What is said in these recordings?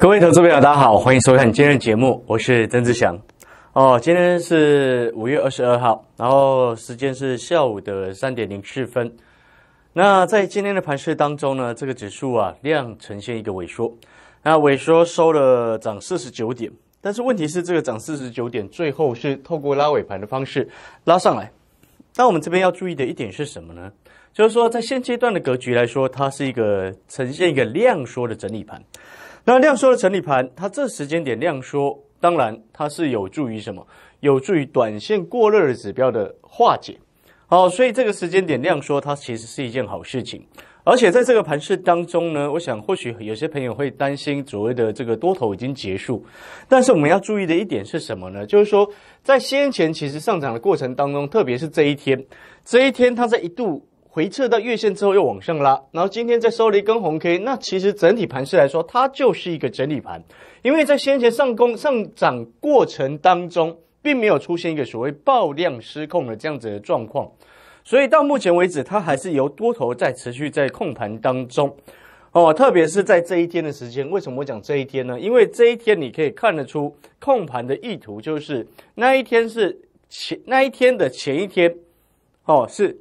各位投资朋友，大家好，欢迎收看今日节目，我是曾志祥。哦，今天是五月二十二号，然后时间是下午的三点零四分。那在今天的盘市当中呢，这个指数啊量呈现一个萎缩，那萎缩收了涨四十九点。但是问题是，这个涨四十九点最后是透过拉尾盘的方式拉上来。那我们这边要注意的一点是什么呢？就是说，在现阶段的格局来说，它是一个呈现一个量缩的整理盘。那量缩的整理盘，它这时间点量缩，当然它是有助于什么？有助于短线过热的指标的化解。好，所以这个时间点量缩，它其实是一件好事情。而且在这个盘市当中呢，我想或许有些朋友会担心所谓的这个多头已经结束，但是我们要注意的一点是什么呢？就是说在先前其实上涨的过程当中，特别是这一天，这一天它在一度。回撤到月线之后又往上拉，然后今天再收了一根红 K，那其实整体盘势来说，它就是一个整理盘，因为在先前上攻上涨过程当中，并没有出现一个所谓爆量失控的这样子的状况，所以到目前为止，它还是由多头在持续在控盘当中，哦，特别是在这一天的时间，为什么我讲这一天呢？因为这一天你可以看得出控盘的意图，就是那一天是前那一天的前一天，哦，是。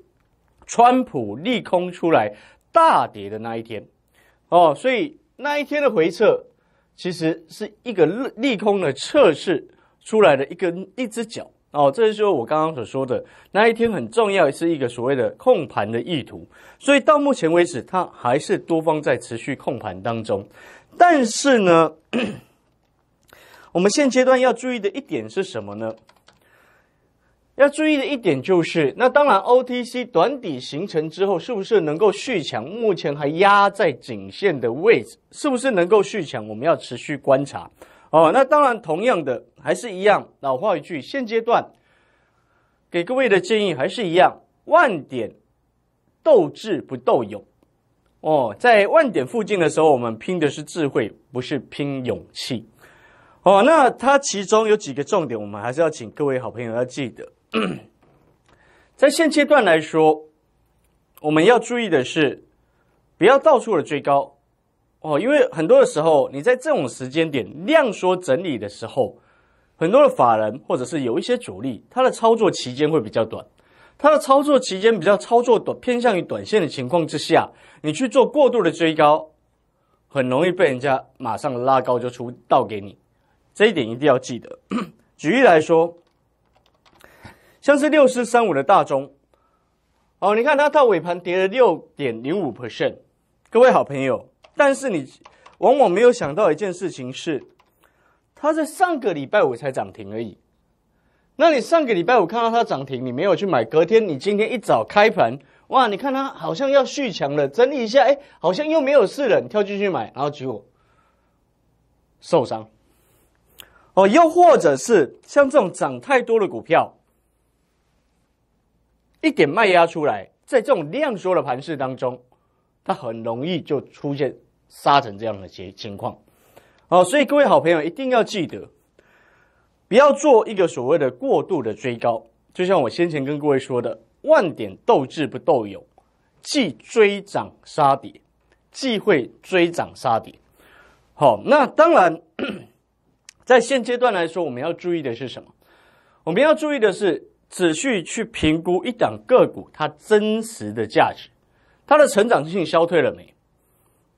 川普利空出来大跌的那一天，哦，所以那一天的回撤其实是一个利利空的测试出来的一根一只脚，哦，这就是我刚刚所说的那一天很重要，是一个所谓的控盘的意图。所以到目前为止，它还是多方在持续控盘当中。但是呢，我们现阶段要注意的一点是什么呢？要注意的一点就是，那当然，O T C 短底形成之后，是不是能够续强？目前还压在颈线的位置，是不是能够续强？我们要持续观察。哦，那当然，同样的，还是一样。老话一句，现阶段给各位的建议还是一样：万点斗智不斗勇。哦，在万点附近的时候，我们拼的是智慧，不是拼勇气。哦，那它其中有几个重点，我们还是要请各位好朋友要记得。在现阶段来说，我们要注意的是，不要到处的追高哦，因为很多的时候你在这种时间点量缩整理的时候，很多的法人或者是有一些主力，他的操作期间会比较短，他的操作期间比较操作短，偏向于短线的情况之下，你去做过度的追高，很容易被人家马上拉高就出倒给你，这一点一定要记得。举例来说。像是六四三五的大宗，哦，你看它到尾盘跌了六点零五 percent，各位好朋友，但是你往往没有想到一件事情是，它在上个礼拜五才涨停而已。那你上个礼拜五看到它涨停，你没有去买，隔天你今天一早开盘，哇，你看它好像要续强了，整理一下，哎，好像又没有事了，你跳进去买，然后结果受伤。哦，又或者是像这种涨太多的股票。一点卖压出来，在这种量缩的盘势当中，它很容易就出现杀成这样的情情况。好，所以各位好朋友一定要记得，不要做一个所谓的过度的追高。就像我先前跟各位说的，万点斗智不斗勇，既追涨杀跌，既讳追涨杀跌。好，那当然，在现阶段来说，我们要注意的是什么？我们要注意的是。仔细去评估一档个股，它真实的价值，它的成长性消退了没？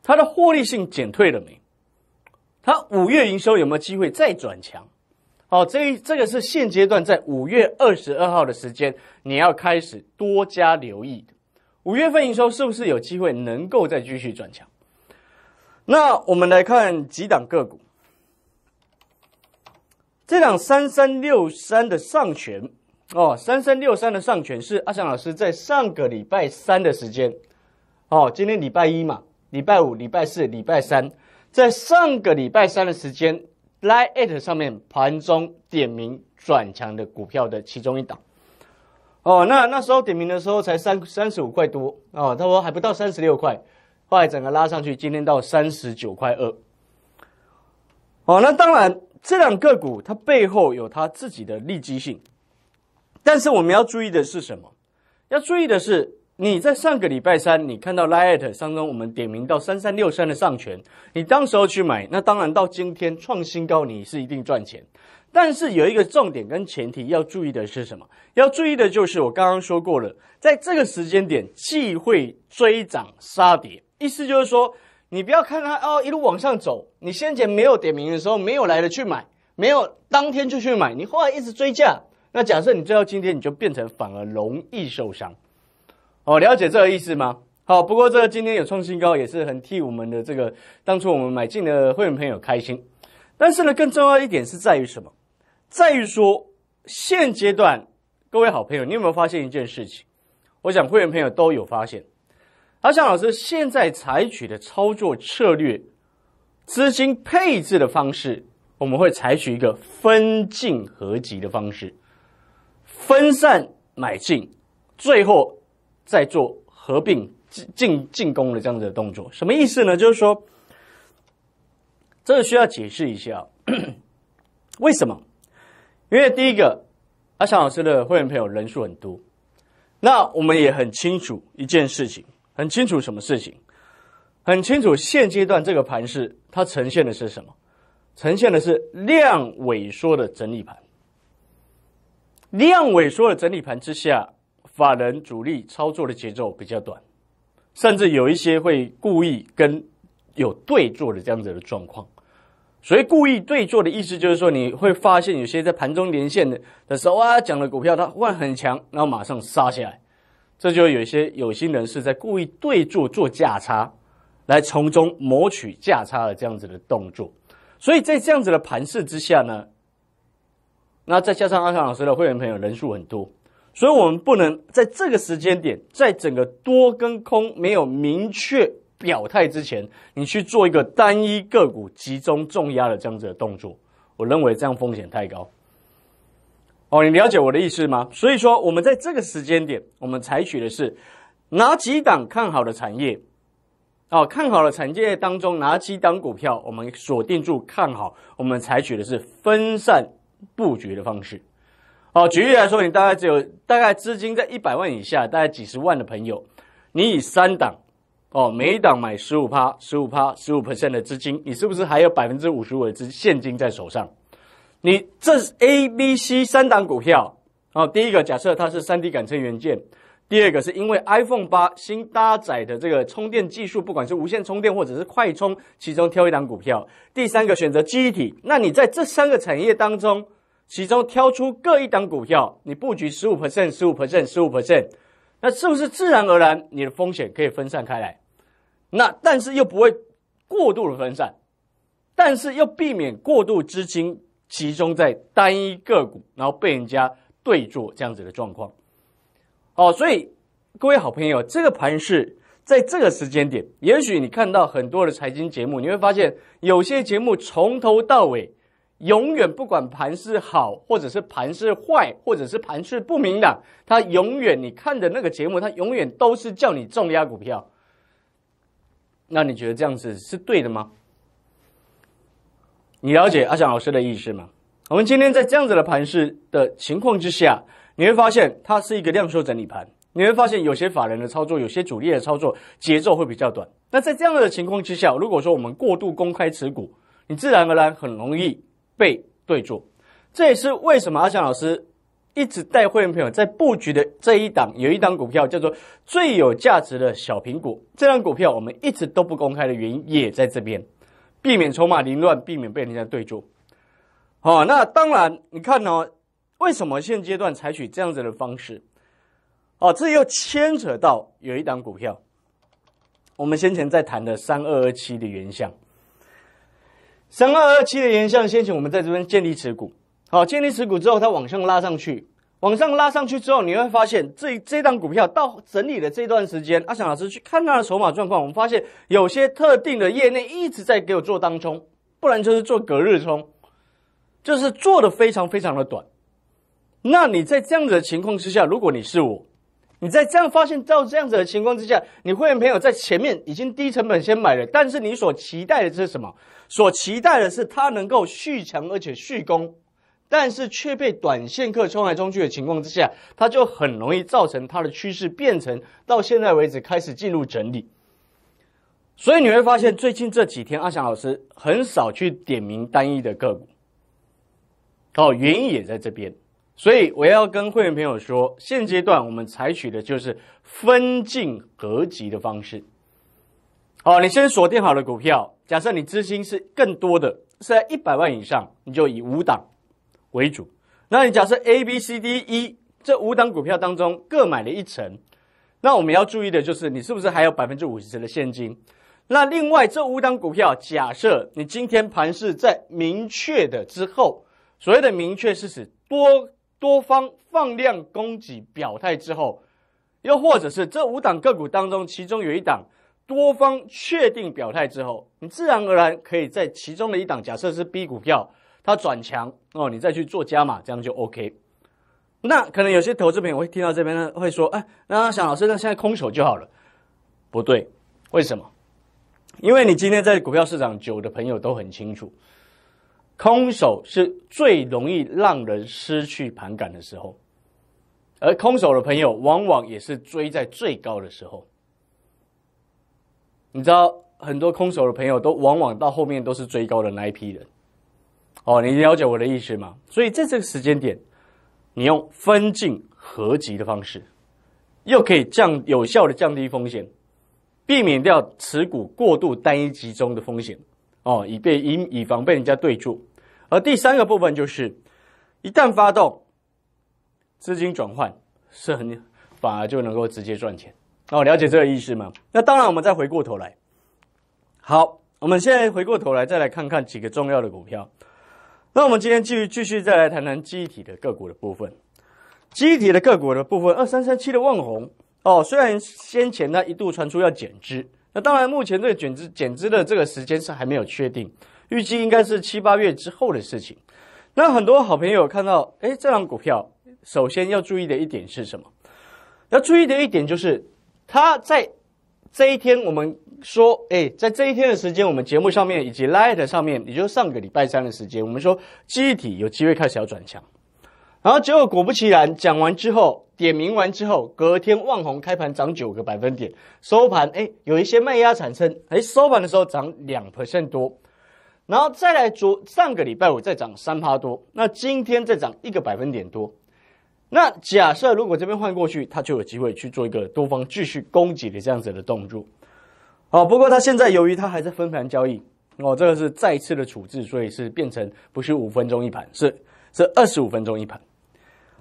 它的获利性减退了没？它五月营收有没有机会再转强？哦，这这个是现阶段在五月二十二号的时间，你要开始多加留意的。五月份营收是不是有机会能够再继续转强？那我们来看几档个股，这档三三六三的上权。哦，三三六三的上权是阿翔老师在上个礼拜三的时间，哦，今天礼拜一嘛，礼拜五、礼拜四、礼拜三，在上个礼拜三的时间，Lite 上面盘中点名转强的股票的其中一档。哦，那那时候点名的时候才三三十五块多，哦，他说还不到三十六块，后来整个拉上去，今天到三十九块二。哦，那当然，这两个股它背后有它自己的利基性。但是我们要注意的是什么？要注意的是，你在上个礼拜三，你看到 l 拉 at 上中，我们点名到三三六三的上权，你当时候去买，那当然到今天创新高，你是一定赚钱。但是有一个重点跟前提要注意的是什么？要注意的就是我刚刚说过了，在这个时间点忌讳追涨杀跌，意思就是说，你不要看它哦一路往上走，你先前没有点名的时候，没有来的去买，没有当天就去买，你后来一直追价。那假设你最后今天，你就变成反而容易受伤。哦，了解这个意思吗？好，不过这个今天有创新高，也是很替我们的这个当初我们买进的会员朋友开心。但是呢，更重要一点是在于什么？在于说现阶段各位好朋友，你有没有发现一件事情？我想会员朋友都有发现。阿向老师现在采取的操作策略、资金配置的方式，我们会采取一个分进合集的方式。分散买进，最后再做合并进进攻的这样子的动作，什么意思呢？就是说，这个需要解释一下，为什么？因为第一个，阿强老师的会员朋友人数很多，那我们也很清楚一件事情，很清楚什么事情，很清楚现阶段这个盘势它呈现的是什么？呈现的是量萎缩的整理盘。量萎缩的整理盘之下，法人主力操作的节奏比较短，甚至有一些会故意跟有对坐的这样子的状况。所以故意对坐的意思就是说，你会发现有些在盘中连线的的时候啊，讲的股票它忽然很强，然后马上杀下来，这就有一些有心人士在故意对坐做价差，来从中谋取价差的这样子的动作。所以在这样子的盘势之下呢。那再加上阿康老师的会员朋友人数很多，所以我们不能在这个时间点，在整个多跟空没有明确表态之前，你去做一个单一个股集中重压的这样子的动作，我认为这样风险太高。哦，你了解我的意思吗？所以说，我们在这个时间点，我们采取的是拿几档看好的产业，哦，看好的产业当中拿几档股票，我们锁定住看好，我们采取的是分散。布局的方式，哦，举例来说，你大概只有大概资金在一百万以下，大概几十万的朋友，你以三档，哦，每一档买十五趴，十五趴，十五 percent 的资金，你是不是还有百分之五十五的资现金在手上？你这是 A、B、C 三档股票，哦，第一个假设它是三 D 感测元件。第二个是因为 iPhone 八新搭载的这个充电技术，不管是无线充电或者是快充，其中挑一档股票。第三个选择机体，那你在这三个产业当中，其中挑出各一档股票，你布局十五 percent、十五 percent、十五 percent，那是不是自然而然你的风险可以分散开来？那但是又不会过度的分散，但是又避免过度资金集中在单一个股，然后被人家对坐这样子的状况。哦，所以各位好朋友，这个盘是在这个时间点，也许你看到很多的财经节目，你会发现有些节目从头到尾，永远不管盘是好，或者是盘是坏，或者是盘是不明的，它永远你看的那个节目，它永远都是叫你重压股票。那你觉得这样子是对的吗？你了解阿翔老师的意思吗？我们今天在这样子的盘式的情况之下。你会发现它是一个量缩整理盘。你会发现有些法人的操作，有些主力的操作节奏会比较短。那在这样的情况之下，如果说我们过度公开持股，你自然而然很容易被对坐。这也是为什么阿翔老师一直带会员朋友在布局的这一档有一档股票叫做最有价值的小苹果。这档股票我们一直都不公开的原因也在这边，避免筹码凌乱，避免被人家对坐。好，那当然你看哦。为什么现阶段采取这样子的方式？哦，这又牵扯到有一档股票，我们先前在谈的三二二七的原像，三二二七的原像，先前我们在这边建立持股，好，建立持股之后，它往上拉上去，往上拉上去之后，你会发现，这这档股票到整理的这段时间，阿强老师去看它的筹码状况，我们发现有些特定的业内一直在给我做当冲，不然就是做隔日冲，就是做的非常非常的短。那你在这样子的情况之下，如果你是我，你在这样发现到这样子的情况之下，你会员朋友在前面已经低成本先买了，但是你所期待的是什么？所期待的是它能够续强而且续攻，但是却被短线客冲来冲去的情况之下，它就很容易造成它的趋势变成到现在为止开始进入整理。所以你会发现最近这几天阿翔老师很少去点名单一的个股，哦，原因也在这边。所以我要跟会员朋友说，现阶段我们采取的就是分进合集的方式。好，你先锁定好了股票。假设你资金是更多的，是在一百万以上，你就以五档为主。那你假设 A、B、C、D、E 这五档股票当中各买了一成，那我们要注意的就是你是不是还有百分之五十的现金？那另外这五档股票，假设你今天盘是在明确的之后，所谓的明确是指多。多方放量供给表态之后，又或者是这五档个股当中，其中有一档多方确定表态之后，你自然而然可以在其中的一档，假设是 B 股票，它转强哦，你再去做加码，这样就 OK。那可能有些投资朋友会听到这边呢，会说：“哎，那想老师，那现在空手就好了。”不对，为什么？因为你今天在股票市场久的朋友都很清楚。空手是最容易让人失去盘感的时候，而空手的朋友往往也是追在最高的时候。你知道，很多空手的朋友都往往到后面都是追高的那一批人。哦，你了解我的意思吗？所以在这个时间点，你用分进合集的方式，又可以降有效的降低风险，避免掉持股过度单一集中的风险。哦，以便以以防被人家对住。而第三个部分就是，一旦发动，资金转换是很，反而就能够直接赚钱。那我了解这个意思吗？那当然，我们再回过头来。好，我们现在回过头来，再来看看几个重要的股票。那我们今天继续继续再来谈谈集体的个股的部分。集体的个股的部分，二三三七的万虹哦，虽然先前它一度传出要减资，那当然目前这个减资减资的这个时间是还没有确定。预计应该是七八月之后的事情。那很多好朋友看到，哎，这张股票，首先要注意的一点是什么？要注意的一点就是，它在这一天，我们说，哎，在这一天的时间，我们节目上面以及 Light 上面，也就是上个礼拜三的时间，我们说集体有机会开始要转强。然后结果果不其然，讲完之后点名完之后，隔天万虹开盘涨九个百分点，收盘，哎，有一些卖压产生，哎，收盘的时候涨两 percent 多。然后再来昨上个礼拜五再涨三趴多，那今天再涨一个百分点多。那假设如果这边换过去，它就有机会去做一个多方继续攻击的这样子的动作。好，不过它现在由于它还在分盘交易，哦，这个是再次的处置，所以是变成不是五分钟一盘，是是二十五分钟一盘。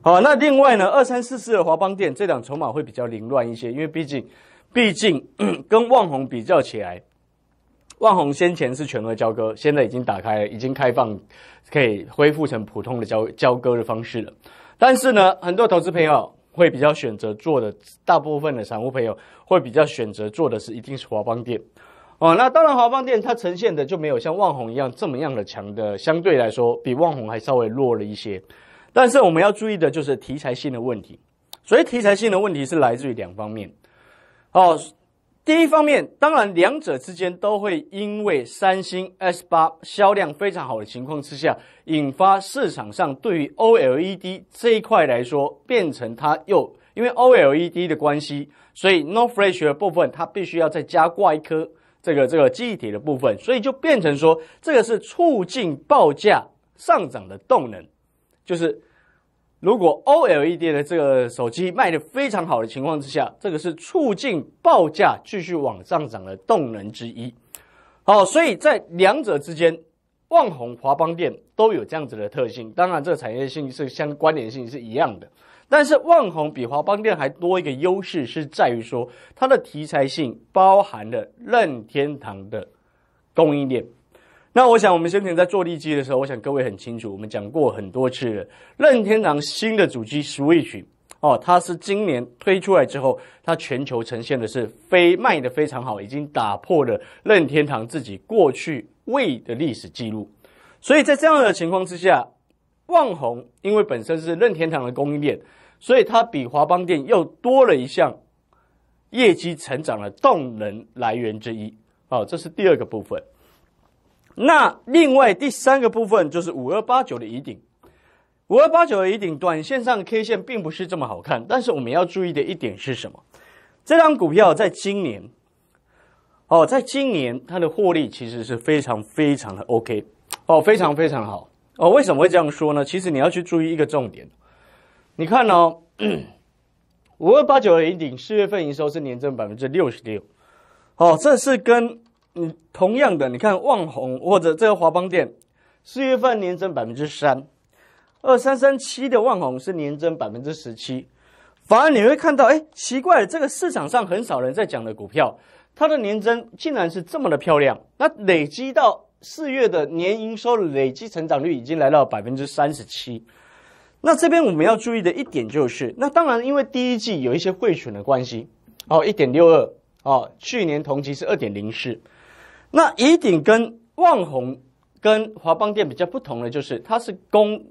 好，那另外呢，二三四四的华邦电这两筹码会比较凌乱一些，因为毕竟毕竟跟旺宏比较起来。万红先前是全额交割，现在已经打开了，已经开放，可以恢复成普通的交交割的方式了。但是呢，很多投资朋友会比较选择做的，大部分的散户朋友会比较选择做的是一定是华邦电哦。那当然，华邦电它呈现的就没有像万红一样这么样的强的，相对来说比万红还稍微弱了一些。但是我们要注意的就是题材性的问题，所以题材性的问题是来自于两方面哦。第一方面，当然两者之间都会因为三星 S 八销量非常好的情况之下，引发市场上对于 OLED 这一块来说，变成它又因为 OLED 的关系，所以 n o f r a s h 的部分它必须要再加挂一颗这个这个记忆体的部分，所以就变成说这个是促进报价上涨的动能，就是。如果 OLED 的这个手机卖的非常好的情况之下，这个是促进报价继续往上涨的动能之一。好，所以在两者之间，万宏、华邦电都有这样子的特性。当然，这个产业性是相关联性是一样的。但是万宏比华邦电还多一个优势，是在于说它的题材性包含了任天堂的供应链。那我想，我们先前在做利基的时候，我想各位很清楚，我们讲过很多次，任天堂新的主机 Switch 哦，它是今年推出来之后，它全球呈现的是非卖的非常好，已经打破了任天堂自己过去未的历史记录。所以在这样的情况之下，万宏因为本身是任天堂的供应链，所以它比华邦电又多了一项业绩成长的动能来源之一。哦，这是第二个部分。那另外第三个部分就是五二八九的移顶，五二八九的移顶，短线上 K 线并不是这么好看，但是我们要注意的一点是什么？这张股票在今年，哦，在今年它的获利其实是非常非常的 OK，哦，非常非常好。哦，为什么会这样说呢？其实你要去注意一个重点，你看哦，五二八九的移顶，四月份营收是年增百分之六十六，哦，这是跟。同样的，你看万宏或者这个华邦店，四月份年增百分之三，二三三七的万宏是年增百分之十七，反而你会看到，哎，奇怪，这个市场上很少人在讲的股票，它的年增竟然是这么的漂亮。那累积到四月的年营收累积成长率已经来到百分之三十七。那这边我们要注意的一点就是，那当然因为第一季有一些汇损的关系，哦，一点六二，哦，去年同期是二点零四。那仪鼎跟旺宏、跟华邦店比较不同的就是，它是工，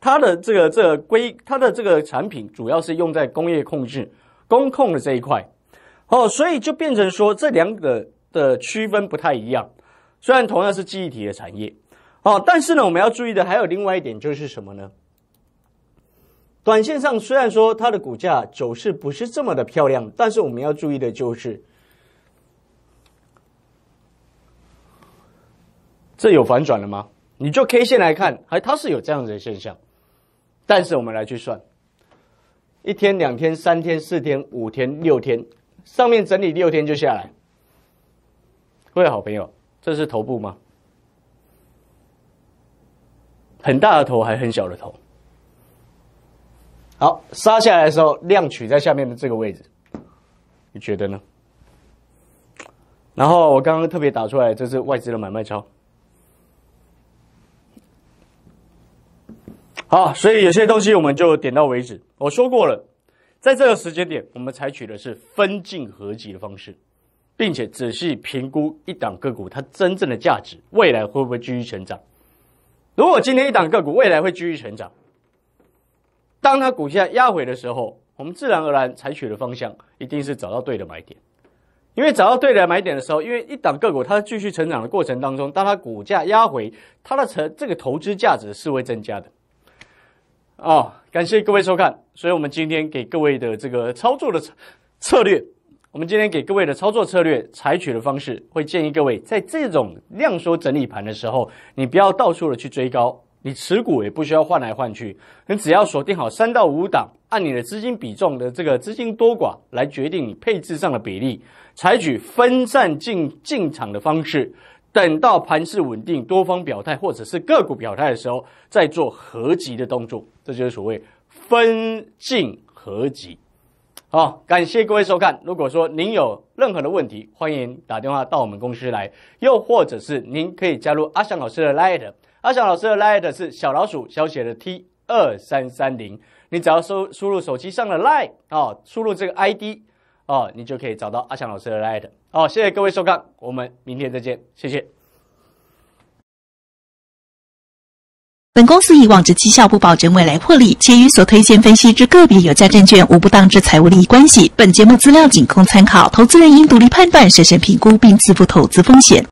它的这个这规，它的这个产品主要是用在工业控制、工控的这一块。哦，所以就变成说这两个的区分不太一样。虽然同样是记忆体的产业，哦，但是呢，我们要注意的还有另外一点就是什么呢？短线上虽然说它的股价走势不是这么的漂亮，但是我们要注意的就是。这有反转了吗？你就 K 线来看，还它是有这样的现象，但是我们来去算，一天、两天、三天、四天、五天、六天，上面整理六天就下来。各位好朋友，这是头部吗？很大的头还很小的头？好，杀下来的时候量取在下面的这个位置，你觉得呢？然后我刚刚特别打出来，这是外资的买卖超。好，所以有些东西我们就点到为止。我说过了，在这个时间点，我们采取的是分进合击的方式，并且仔细评估一档个股它真正的价值，未来会不会继续成长。如果今天一档个股未来会继续成长，当它股价压回的时候，我们自然而然采取的方向一定是找到对的买点。因为找到对的买点的时候，因为一档个股它继续成长的过程当中，当它股价压回，它的成这个投资价值是会增加的。啊，感谢各位收看。所以，我们今天给各位的这个操作的策略，我们今天给各位的操作策略采取的方式，会建议各位在这种量缩整理盘的时候，你不要到处的去追高，你持股也不需要换来换去，你只要锁定好三到五档，按你的资金比重的这个资金多寡来决定你配置上的比例，采取分散进进场的方式。等到盘势稳定、多方表态，或者是个股表态的时候，再做合集的动作，这就是所谓分进合集。好，感谢各位收看。如果说您有任何的问题，欢迎打电话到我们公司来，又或者是您可以加入阿翔老师的 l i n 阿翔老师的 l i n 是小老鼠小写的 T 二三三零，你只要输输入手机上的 Line 哦，输入这个 ID。哦，你就可以找到阿强老师的 ID。好，谢谢各位收看，我们明天再见，谢谢。本公司以往之绩效不保证未来获利，且与所推荐分析之个别有价证券无不当之财务利益关系。本节目资料仅供参考，投资人应独立判断、审慎评估并自负投资风险。